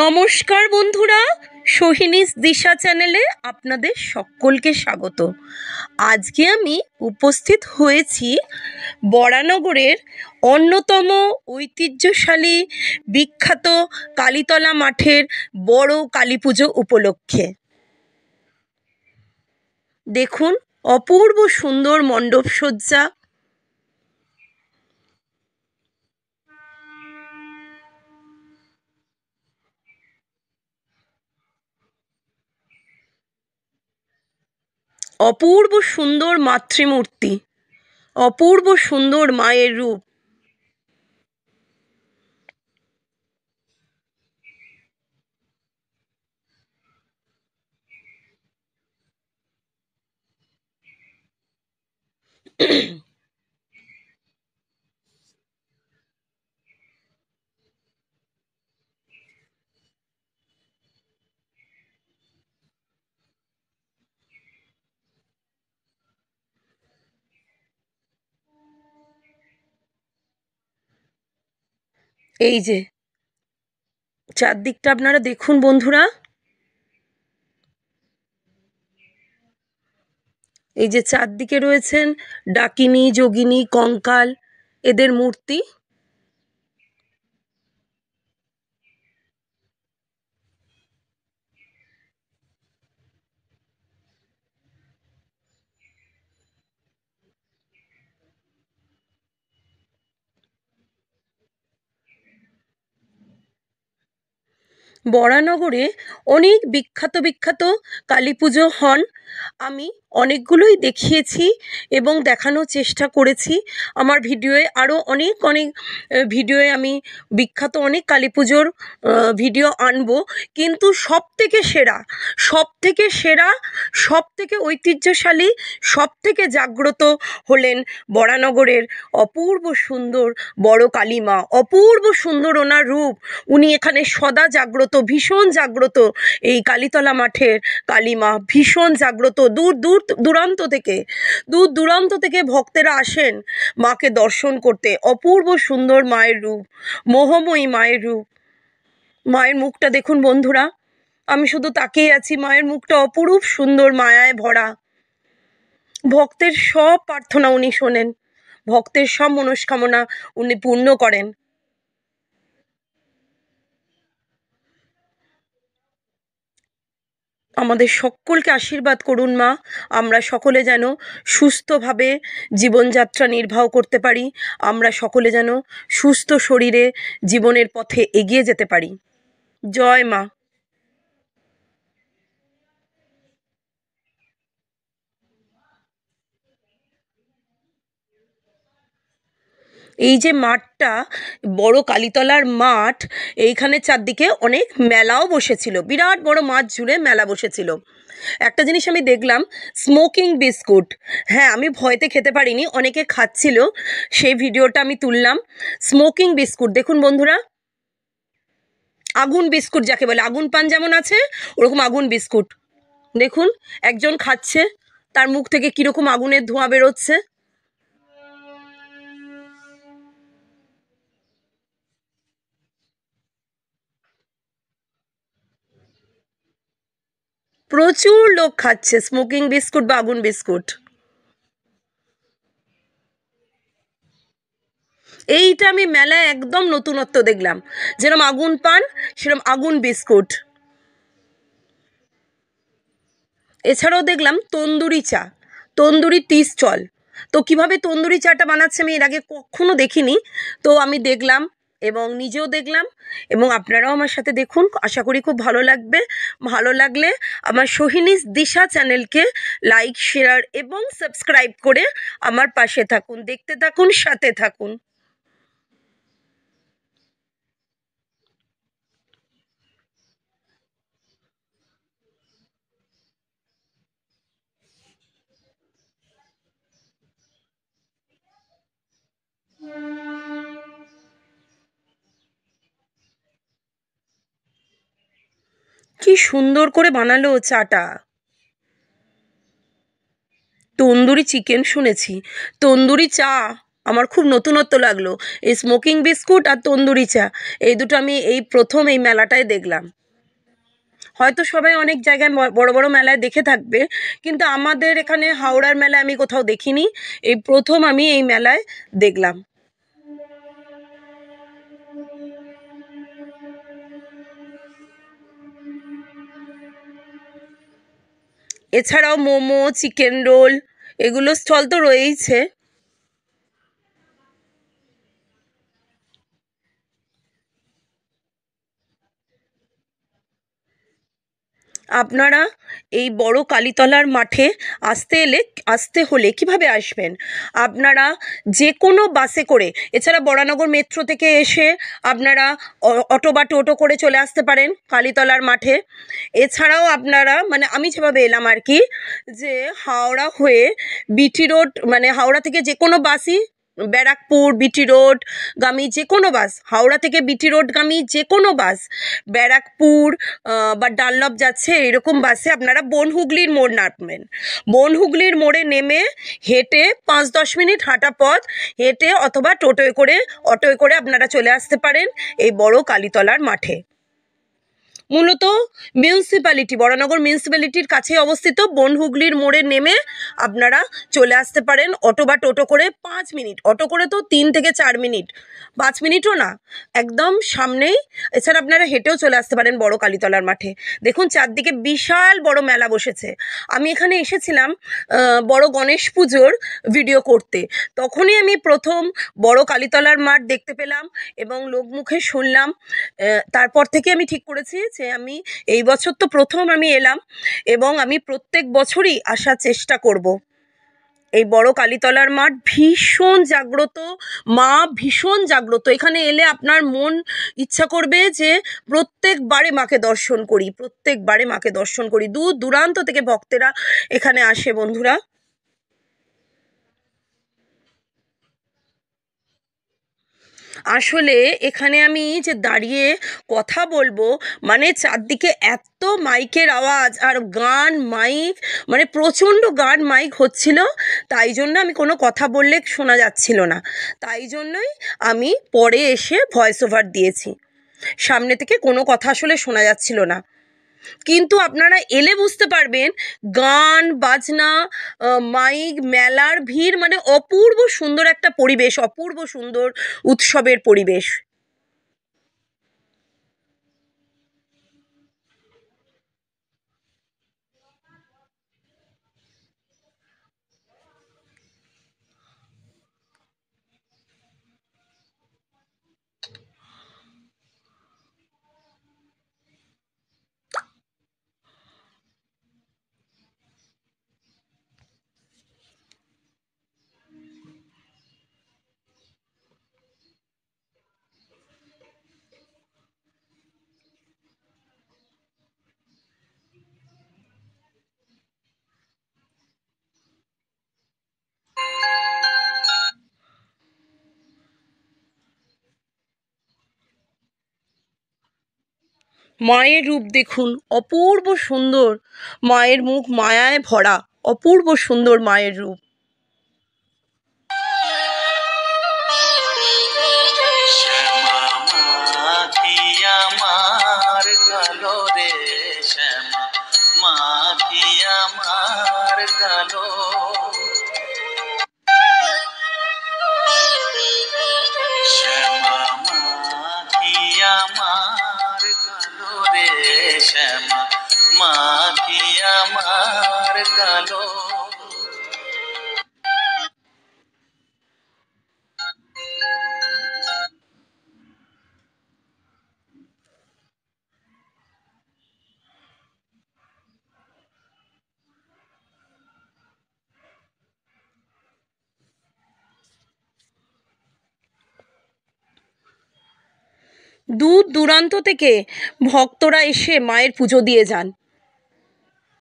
নমস্কার বন্ধুরা সোহিনীস দিশা চ্যানেলে আপনাদের সকলকে স্বাগত আজকে আমি উপস্থিত হয়েছি বরানগরের অন্যতম ঐতিহ্যশালী বিখ্যাত কালীতলা মাঠের বড় কালী পুজো উপলক্ষে দেখুন অপূর্ব সুন্দর মণ্ডপসজ্জা অপূর্ব সুন্দর মাতৃমূর্তি অপূর্ব সুন্দর মায়ের রূপ এই যে চারদিকটা আপনারা দেখুন বন্ধুরা এই যে চারদিকে রয়েছেন ডাকিনী যোগিনী কঙ্কাল এদের মূর্তি বরানগরে অনেক বিখ্যাত বিখ্যাত কালী পুজো হন আমি অনেকগুলোই দেখিয়েছি এবং দেখানোর চেষ্টা করেছি আমার ভিডিওয়ে আরও অনেক অনেক ভিডিওয়ে আমি বিখ্যাত অনেক কালী পুজোর ভিডিও আনব কিন্তু সব থেকে সেরা সব থেকে সেরা সব থেকে ঐতিহ্যশালী সব থেকে জাগ্রত হলেন বরানগরের অপূর্ব সুন্দর বড় কালীমা অপূর্ব সুন্দর ওনার রূপ উনি এখানে সদা জাগ্রত ভীষণ জাগ্রত এই কালীতলা মাঠের কালীমা ভীষণ জাগ্রত জাগ্রত দূর দূর দূরান্ত থেকে দূর দূরান্ত থেকে ভক্তেরা আসেন মাকে দর্শন করতে অপূর্ব সুন্দর মায়ের রূপ মোহময়ী মায়ের রূপ মায়ের মুখটা দেখুন বন্ধুরা আমি শুধু তাকেই আছি মায়ের মুখটা অপরূপ সুন্দর মায়ায় ভরা ভক্তের সব প্রার্থনা উনি শোনেন ভক্তের সব মনস্কামনা উনি পূর্ণ করেন আমাদের সকলকে আশীর্বাদ করুন মা আমরা সকলে যেন সুস্থভাবে জীবনযাত্রা নির্বাহ করতে পারি আমরা সকলে যেন সুস্থ শরীরে জীবনের পথে এগিয়ে যেতে পারি জয় মা এই যে মাঠটা বড় কালীতলার মাঠ এইখানে চারদিকে অনেক মেলাও বসেছিল বিরাট বড় মাঠ জুড়ে মেলা বসেছিল একটা জিনিস আমি দেখলাম স্মোকিং বিস্কুট হ্যাঁ আমি ভয়তে খেতে পারিনি অনেকে খাচ্ছিল সেই ভিডিওটা আমি তুললাম স্মোকিং বিস্কুট দেখুন বন্ধুরা আগুন বিস্কুট যাকে বলে আগুন পান যেমন আছে ওরকম আগুন বিস্কুট দেখুন একজন খাচ্ছে তার মুখ থেকে কীরকম আগুনের ধোঁয়া বেরোচ্ছে প্রচুর লোক খাচ্ছে স্মোকিং বিস্কুট বা আগুন বিস্কুট এইটা আমি মেলায় একদম নতুনত্ব দেখলাম যেরম আগুন পান সেরম আগুন বিস্কুট এছাড়াও দেখলাম তন্দুরি চা তন্দুরি টিস চল তো কিভাবে তন্দুরি চাটা বানাচ্ছে আমি এর আগে কখনো দেখিনি তো আমি দেখলাম এবং নিজেও দেখলাম এবং আপনারাও আমার সাথে দেখুন আশা করি খুব ভালো লাগবে ভালো লাগলে আমার সোহিনীস দিশা চ্যানেলকে লাইক শেয়ার এবং সাবস্ক্রাইব করে আমার পাশে থাকুন দেখতে থাকুন সাথে থাকুন কি সুন্দর করে বানালো চাটা তন্দুরি চিকেন শুনেছি তন্দুরি চা আমার খুব নতুনত্ব লাগলো এই স্মোকিং বিস্কুট আর তন্দুরি চা এই দুটো আমি এই প্রথম এই মেলাটায় দেখলাম হয়তো সবাই অনেক জায়গায় বড় বড় মেলায় দেখে থাকবে কিন্তু আমাদের এখানে হাওড়ার মেলায় আমি কোথাও দেখিনি এই প্রথম আমি এই মেলায় দেখলাম এছাড়াও মোমো চিকেন রোল এগুলো স্টল তো রয়েইছে আপনারা এই বড় কালীতলার মাঠে আসতে এলে আসতে হলে কিভাবে আসবেন আপনারা যে কোনো বাসে করে এছাড়া বরানগর মেট্রো থেকে এসে আপনারা অটো বা টোটো করে চলে আসতে পারেন কালীতলার মাঠে এছাড়াও আপনারা মানে আমি যেভাবে এলাম আর কি যে হাওড়া হয়ে বিটি রোড মানে হাওড়া থেকে যে কোনো বাসই ব্যারাকপুর বিটি রোড গামী যে কোনো বাস হাওড়া থেকে বিটি রোডগামী যে কোনো বাস ব্যারাকপুর বা ডানলপ যাচ্ছে এরকম বাসে আপনারা বনহুগলির মোড় নামবেন বনহুগলির মোড়ে নেমে হেঁটে পাঁচ দশ মিনিট হাঁটা পথ হেঁটে অথবা টোটোয় করে অটোয় করে আপনারা চলে আসতে পারেন এই বড় কালীতলার মাঠে মূলত মিউনিসিপ্যালিটি বরানগর মিউনিসিপ্যালিটির কাছে অবস্থিত বনহুগলির মোড়ে নেমে আপনারা চলে আসতে পারেন অটো বা টোটো করে পাঁচ মিনিট অটো করে তো তিন থেকে চার মিনিট পাঁচ মিনিটও না একদম সামনেই এছাড়া আপনারা হেঁটেও চলে আসতে পারেন বড় কালীতলার মাঠে দেখুন চারদিকে বিশাল বড় মেলা বসেছে আমি এখানে এসেছিলাম বড় গণেশ পুজোর ভিডিও করতে তখনই আমি প্রথম বড় কালীতলার মাঠ দেখতে পেলাম এবং লোকমুখে শুনলাম তারপর থেকে আমি ঠিক করেছি হয়েছে আমি এই বছর তো প্রথম আমি এলাম এবং আমি প্রত্যেক বছরই আসার চেষ্টা করব। এই বড় কালীতলার মাঠ ভীষণ জাগ্রত মা ভীষণ জাগ্রত এখানে এলে আপনার মন ইচ্ছা করবে যে প্রত্যেকবারে মাকে দর্শন করি প্রত্যেকবারে মাকে দর্শন করি দূর দূরান্ত থেকে ভক্তেরা এখানে আসে বন্ধুরা আসলে এখানে আমি যে দাঁড়িয়ে কথা বলবো মানে চারদিকে এত মাইকের আওয়াজ আর গান মাইক মানে প্রচণ্ড গান মাইক হচ্ছিল তাই জন্য আমি কোনো কথা বললে শোনা যাচ্ছিল না তাই জন্যই আমি পরে এসে ভয়েস ওভার দিয়েছি সামনে থেকে কোনো কথা আসলে শোনা যাচ্ছিল না কিন্তু আপনারা এলে বুঝতে পারবেন গান বাজনা মাইক মেলার ভিড় মানে অপূর্ব সুন্দর একটা পরিবেশ অপূর্ব সুন্দর উৎসবের পরিবেশ মায়ের রূপ দেখুন অপূর্ব সুন্দর মায়ের মুখ মায়ায় ভরা অপূর্ব সুন্দর মায়ের রূপ কালো মাকে আমার কালো দূর দূরান্ত থেকে ভক্তরা এসে মায়ের পুজো দিয়ে যান